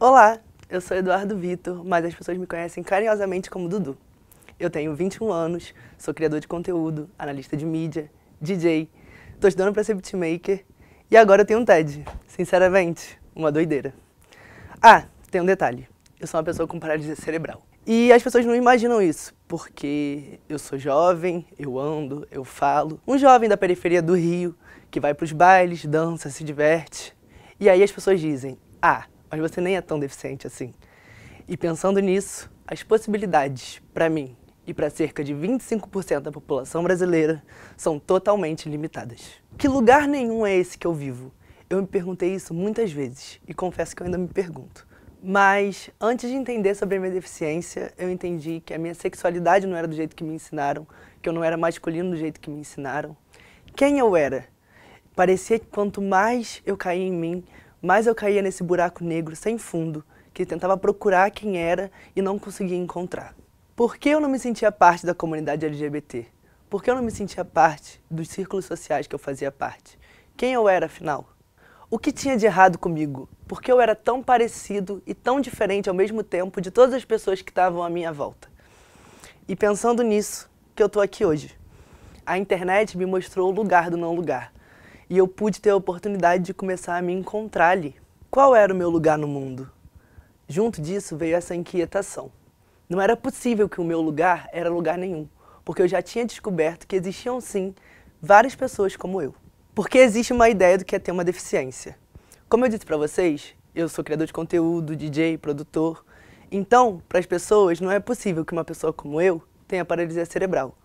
Olá, eu sou Eduardo Vitor, mas as pessoas me conhecem carinhosamente como Dudu. Eu tenho 21 anos, sou criador de conteúdo, analista de mídia, DJ, estou estudando para ser beatmaker e agora eu tenho um TED. Sinceramente, uma doideira. Ah, tem um detalhe. Eu sou uma pessoa com paralisia cerebral. E as pessoas não imaginam isso, porque eu sou jovem, eu ando, eu falo. Um jovem da periferia do Rio que vai para os bailes, dança, se diverte. E aí as pessoas dizem: "Ah, mas você nem é tão deficiente assim. E pensando nisso, as possibilidades para mim e para cerca de 25% da população brasileira são totalmente limitadas. Que lugar nenhum é esse que eu vivo? Eu me perguntei isso muitas vezes e confesso que eu ainda me pergunto. Mas antes de entender sobre a minha deficiência, eu entendi que a minha sexualidade não era do jeito que me ensinaram, que eu não era masculino do jeito que me ensinaram. Quem eu era? Parecia que quanto mais eu caía em mim, mais eu caía nesse buraco negro sem fundo, que tentava procurar quem era e não conseguia encontrar. Por que eu não me sentia parte da comunidade LGBT? Por que eu não me sentia parte dos círculos sociais que eu fazia parte? Quem eu era, afinal? O que tinha de errado comigo? Por que eu era tão parecido e tão diferente ao mesmo tempo de todas as pessoas que estavam à minha volta? E pensando nisso, que eu estou aqui hoje. A internet me mostrou o lugar do não lugar e eu pude ter a oportunidade de começar a me encontrar ali. Qual era o meu lugar no mundo? Junto disso veio essa inquietação. Não era possível que o meu lugar era lugar nenhum, porque eu já tinha descoberto que existiam sim várias pessoas como eu. Porque existe uma ideia do que é ter uma deficiência. Como eu disse para vocês, eu sou criador de conteúdo, DJ, produtor. Então, para as pessoas, não é possível que uma pessoa como eu tenha paralisia cerebral.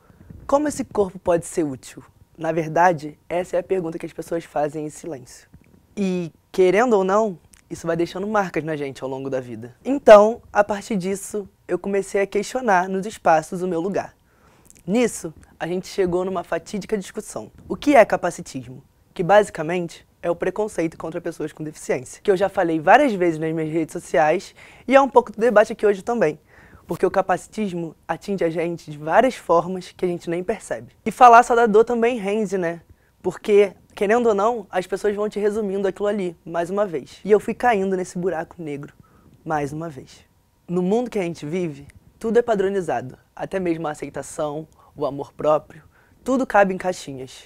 Como esse corpo pode ser útil? Na verdade, essa é a pergunta que as pessoas fazem em silêncio. E, querendo ou não, isso vai deixando marcas na gente ao longo da vida. Então, a partir disso, eu comecei a questionar nos espaços o meu lugar. Nisso, a gente chegou numa fatídica discussão. O que é capacitismo? Que basicamente é o preconceito contra pessoas com deficiência, que eu já falei várias vezes nas minhas redes sociais e é um pouco do debate aqui hoje também porque o capacitismo atinge a gente de várias formas que a gente nem percebe. E falar só da dor também rende, né? Porque, querendo ou não, as pessoas vão te resumindo aquilo ali, mais uma vez. E eu fui caindo nesse buraco negro, mais uma vez. No mundo que a gente vive, tudo é padronizado, até mesmo a aceitação, o amor próprio, tudo cabe em caixinhas.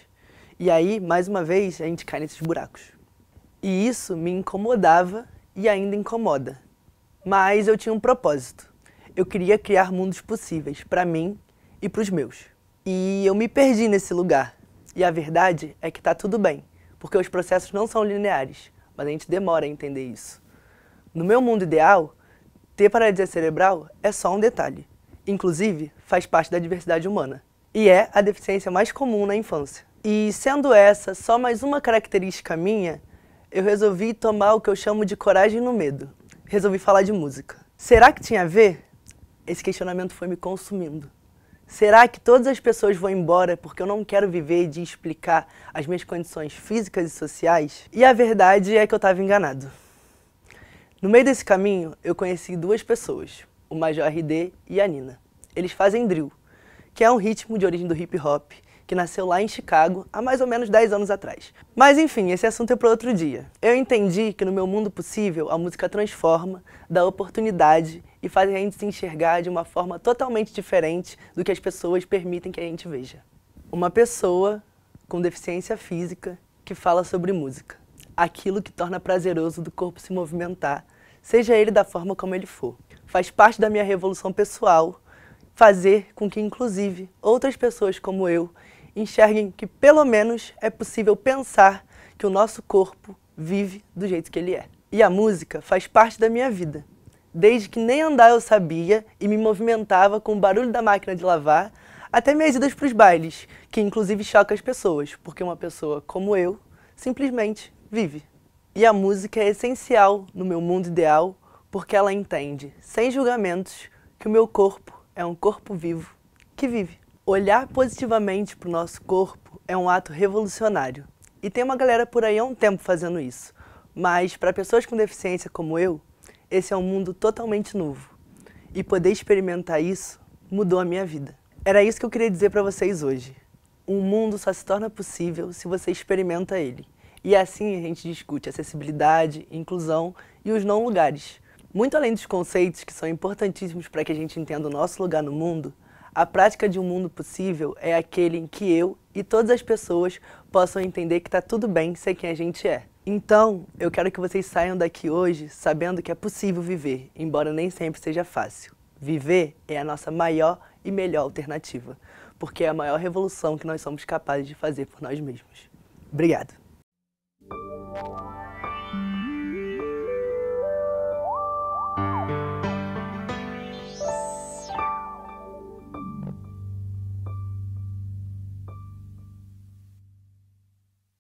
E aí, mais uma vez, a gente cai nesses buracos. E isso me incomodava e ainda incomoda. Mas eu tinha um propósito eu queria criar mundos possíveis para mim e para os meus. E eu me perdi nesse lugar. E a verdade é que está tudo bem, porque os processos não são lineares, mas a gente demora a entender isso. No meu mundo ideal, ter paralisia cerebral é só um detalhe. Inclusive, faz parte da diversidade humana. E é a deficiência mais comum na infância. E sendo essa só mais uma característica minha, eu resolvi tomar o que eu chamo de coragem no medo. Resolvi falar de música. Será que tinha a ver? esse questionamento foi me consumindo. Será que todas as pessoas vão embora porque eu não quero viver de explicar as minhas condições físicas e sociais? E a verdade é que eu estava enganado. No meio desse caminho, eu conheci duas pessoas, o Major RD e a Nina. Eles fazem drill, que é um ritmo de origem do hip hop, que nasceu lá em Chicago há mais ou menos 10 anos atrás. Mas enfim, esse assunto é para outro dia. Eu entendi que no meu mundo possível, a música transforma, dá oportunidade e fazem a gente se enxergar de uma forma totalmente diferente do que as pessoas permitem que a gente veja. Uma pessoa com deficiência física que fala sobre música, aquilo que torna prazeroso do corpo se movimentar, seja ele da forma como ele for. Faz parte da minha revolução pessoal fazer com que, inclusive, outras pessoas como eu enxerguem que, pelo menos, é possível pensar que o nosso corpo vive do jeito que ele é. E a música faz parte da minha vida desde que nem andar eu sabia e me movimentava com o barulho da máquina de lavar, até minhas idas para os bailes, que inclusive choca as pessoas, porque uma pessoa como eu simplesmente vive. E a música é essencial no meu mundo ideal, porque ela entende, sem julgamentos, que o meu corpo é um corpo vivo que vive. Olhar positivamente para o nosso corpo é um ato revolucionário. E tem uma galera por aí há um tempo fazendo isso. Mas para pessoas com deficiência como eu, esse é um mundo totalmente novo. E poder experimentar isso mudou a minha vida. Era isso que eu queria dizer para vocês hoje. Um mundo só se torna possível se você experimenta ele. E é assim a gente discute acessibilidade, inclusão e os não lugares. Muito além dos conceitos que são importantíssimos para que a gente entenda o nosso lugar no mundo, a prática de um mundo possível é aquele em que eu e todas as pessoas possam entender que está tudo bem ser quem a gente é. Então, eu quero que vocês saiam daqui hoje sabendo que é possível viver, embora nem sempre seja fácil. Viver é a nossa maior e melhor alternativa, porque é a maior revolução que nós somos capazes de fazer por nós mesmos. Obrigado.